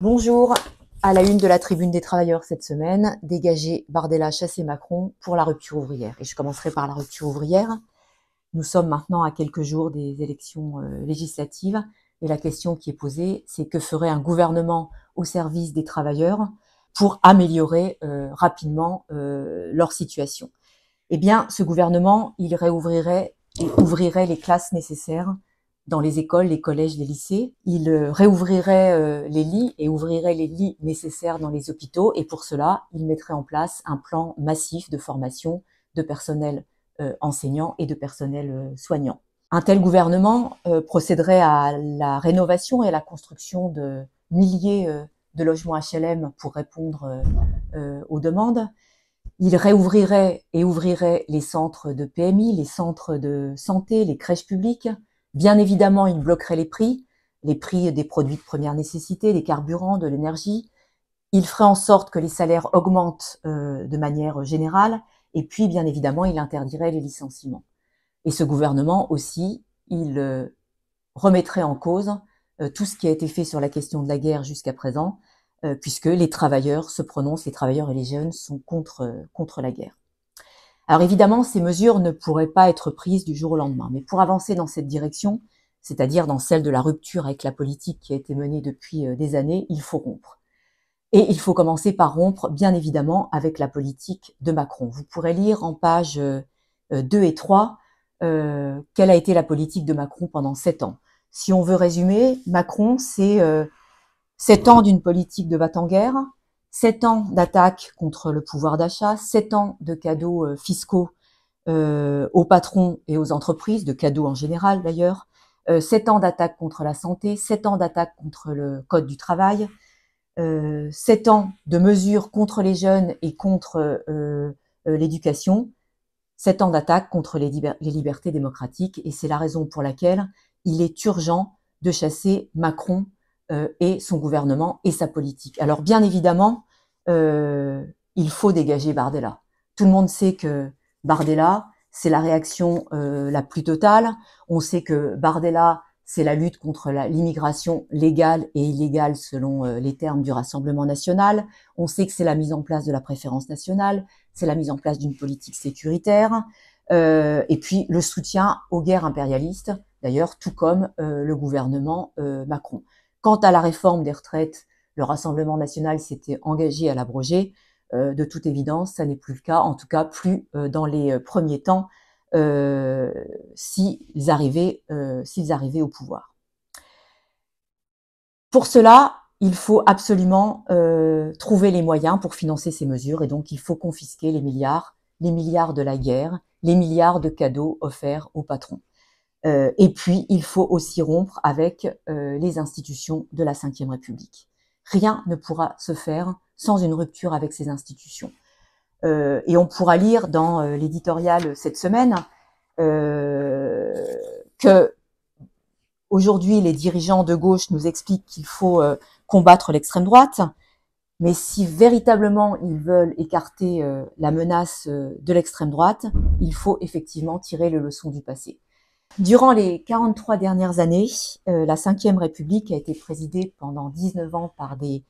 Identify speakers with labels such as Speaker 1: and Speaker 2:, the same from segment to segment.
Speaker 1: Bonjour, à la une de la tribune des travailleurs cette semaine, dégagé Bardella, chassé Macron pour la rupture ouvrière. Et je commencerai par la rupture ouvrière. Nous sommes maintenant à quelques jours des élections euh, législatives et la question qui est posée, c'est que ferait un gouvernement au service des travailleurs pour améliorer euh, rapidement euh, leur situation Eh bien, ce gouvernement, il réouvrirait et ouvrirait les classes nécessaires dans les écoles, les collèges, les lycées. Il euh, réouvrirait euh, les lits et ouvrirait les lits nécessaires dans les hôpitaux. Et pour cela, il mettrait en place un plan massif de formation de personnel euh, enseignant et de personnel soignant. Un tel gouvernement procéderait à la rénovation et à la construction de milliers de logements HLM pour répondre aux demandes. Il réouvrirait et ouvrirait les centres de PMI, les centres de santé, les crèches publiques. Bien évidemment, il bloquerait les prix, les prix des produits de première nécessité, des carburants, de l'énergie. Il ferait en sorte que les salaires augmentent euh, de manière générale. Et puis, bien évidemment, il interdirait les licenciements. Et ce gouvernement aussi, il euh, remettrait en cause euh, tout ce qui a été fait sur la question de la guerre jusqu'à présent, puisque les travailleurs se prononcent, les travailleurs et les jeunes sont contre, contre la guerre. Alors évidemment, ces mesures ne pourraient pas être prises du jour au lendemain, mais pour avancer dans cette direction, c'est-à-dire dans celle de la rupture avec la politique qui a été menée depuis euh, des années, il faut rompre. Et il faut commencer par rompre, bien évidemment, avec la politique de Macron. Vous pourrez lire en pages 2 euh, euh, et 3 quelle a été la politique de Macron pendant 7 ans. Si on veut résumer, Macron, c'est sept 7 ans d'une politique de va en guerre Sept ans d'attaque contre le pouvoir d'achat, 7 ans de cadeaux euh, fiscaux euh, aux patrons et aux entreprises, de cadeaux en général d'ailleurs, euh, sept ans d'attaque contre la santé, sept ans d'attaque contre le code du travail, sept ans de mesures contre les jeunes et contre l'éducation, 7 ans d'attaque contre les, les libertés démocratiques, et c'est la raison pour laquelle il est urgent de chasser Macron et son gouvernement et sa politique. Alors bien évidemment, euh, il faut dégager Bardella. Tout le monde sait que Bardella, c'est la réaction euh, la plus totale. On sait que Bardella, c'est la lutte contre l'immigration légale et illégale selon euh, les termes du Rassemblement national. On sait que c'est la mise en place de la préférence nationale, c'est la mise en place d'une politique sécuritaire, euh, et puis le soutien aux guerres impérialistes, d'ailleurs, tout comme le gouvernement Macron. Quant à la réforme des retraites, le Rassemblement national s'était engagé à l'abroger. Euh, de toute évidence, ça n'est plus le cas, en tout cas plus euh, dans les euh, premiers temps, s'ils arrivaient, au pouvoir. Pour cela, il faut absolument trouver les moyens pour financer ces mesures et donc il faut confisquer les milliards, les milliards de la guerre, les milliards de cadeaux offerts aux patrons. et puis, il faut aussi rompre avec les institutions de la Ve République rien ne pourra se faire sans une rupture avec ces institutions. Euh, et on pourra lire dans euh, l'éditorial cette semaine euh, que aujourd'hui les dirigeants de gauche nous expliquent qu'il faut combattre l'extrême droite, mais si véritablement ils veulent écarter la menace de l'extrême droite, il faut effectivement tirer les leçons du passé. Durant les 43 dernières années, la euh, la Ve République a été présidée pendant 19 ans par des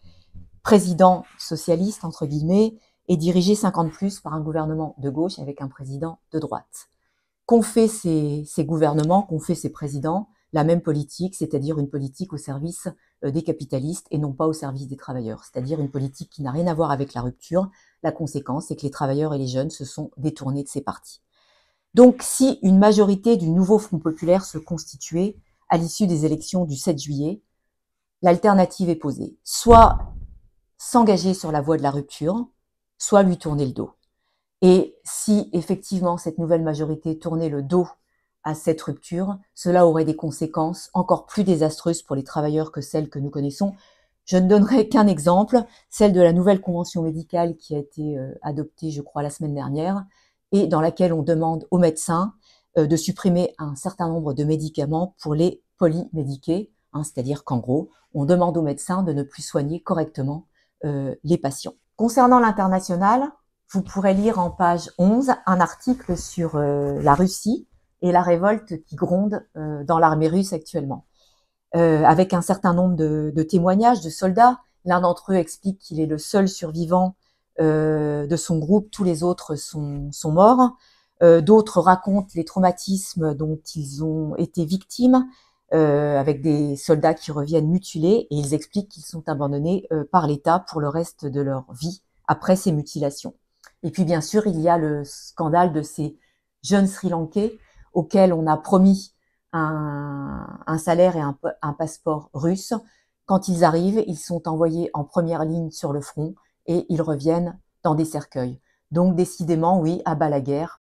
Speaker 1: présidents socialistes, entre guillemets, et dirigée 50 plus par un gouvernement de gauche avec un président de droite. Qu'ont fait ces, ces gouvernements, qu'ont fait ces présidents La même politique, c'est-à-dire une politique au service euh, des capitalistes et non pas au service des travailleurs, c'est-à-dire une politique qui n'a rien à voir avec la rupture. La conséquence, c'est que les travailleurs et les jeunes se sont détournés de ces partis. Donc si une majorité du nouveau Front populaire se constituait à l'issue des élections du 7 juillet, l'alternative est posée. Soit s'engager sur la voie de la rupture, soit lui tourner le dos. Et si effectivement cette nouvelle majorité tournait le dos à cette rupture, cela aurait des conséquences encore plus désastreuses pour les travailleurs que celles que nous connaissons. Je ne donnerai qu'un exemple, celle de la nouvelle convention médicale qui a été euh, adoptée, je crois, la semaine dernière, et dans laquelle on demande aux médecins euh, de supprimer un certain nombre de médicaments pour les polymédiqués, hein, c'est-à-dire qu'en gros, on demande aux médecins de ne plus soigner correctement euh, les patients. Concernant l'international, vous pourrez lire en page 11 un article sur euh, la Russie et la révolte qui gronde dans l'armée russe actuellement, avec un certain nombre de, de témoignages de soldats. L'un d'entre eux explique qu'il est le seul survivant euh, de son groupe, tous les autres sont, sont morts. Euh, d'autres racontent les traumatismes dont ils ont été victimes, euh, avec des soldats qui reviennent mutilés et ils expliquent qu'ils sont abandonnés par l'État pour le reste de leur vie après ces mutilations. Et puis bien sûr, il y a le scandale de ces jeunes Sri Lankais auxquels on a promis un, un salaire et un, passeport russe. Quand ils arrivent, ils sont envoyés en première ligne sur le front et ils reviennent dans des cercueils. Donc décidément, oui, à guerre